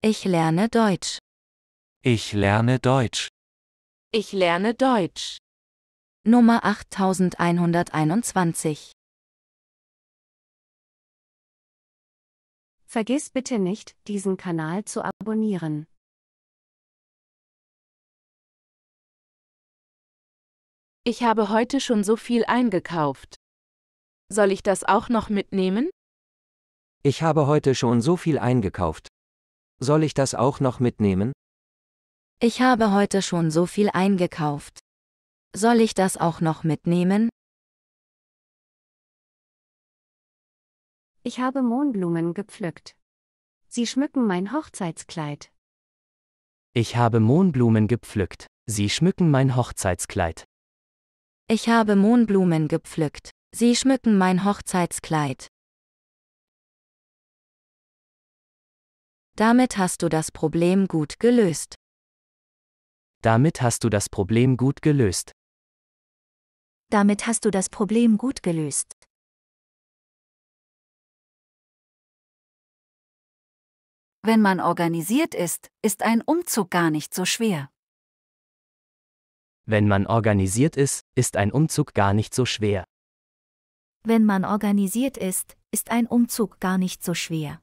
Ich lerne Deutsch. Ich lerne Deutsch. Ich lerne Deutsch. Nummer 8121. Vergiss bitte nicht, diesen Kanal zu abonnieren. Ich habe heute schon so viel eingekauft. Soll ich das auch noch mitnehmen? Ich habe heute schon so viel eingekauft. Soll ich das auch noch mitnehmen? Ich habe heute schon so viel eingekauft. Soll ich das auch noch mitnehmen? Ich habe Mohnblumen gepflückt. Sie schmücken mein Hochzeitskleid. Ich habe Mohnblumen gepflückt. Sie schmücken mein Hochzeitskleid. Ich habe Mohnblumen gepflückt. Sie schmücken mein Hochzeitskleid. Damit hast du das Problem gut gelöst. Damit hast du das Problem gut gelöst. Damit hast du das Problem gut gelöst. Wenn man organisiert ist, ist ein Umzug gar nicht so schwer. Wenn man organisiert ist, ist ein Umzug gar nicht so schwer. Wenn man organisiert ist, ist ein Umzug gar nicht so schwer.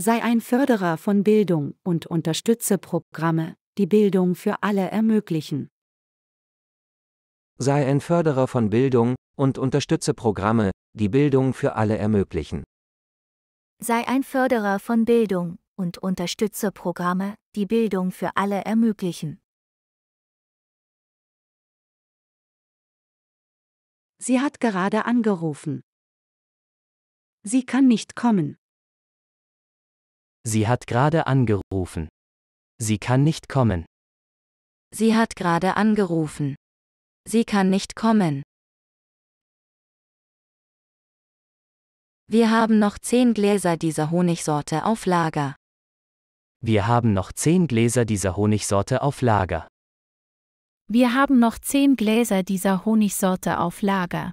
sei ein Förderer von Bildung und unterstütze Programme, die Bildung für alle ermöglichen. Sei ein Förderer von Bildung und unterstütze Programme, die Bildung für alle ermöglichen. Sei ein Förderer von Bildung und unterstütze Programme, die Bildung für alle ermöglichen. Sie hat gerade angerufen. Sie kann nicht kommen. Sie hat gerade angerufen. Sie kann nicht kommen. Sie hat gerade angerufen. Sie kann nicht kommen. Wir haben noch zehn Gläser dieser Honigsorte auf Lager. Wir haben noch zehn Gläser dieser Honigsorte auf Lager. Wir haben noch zehn Gläser dieser Honigsorte auf Lager.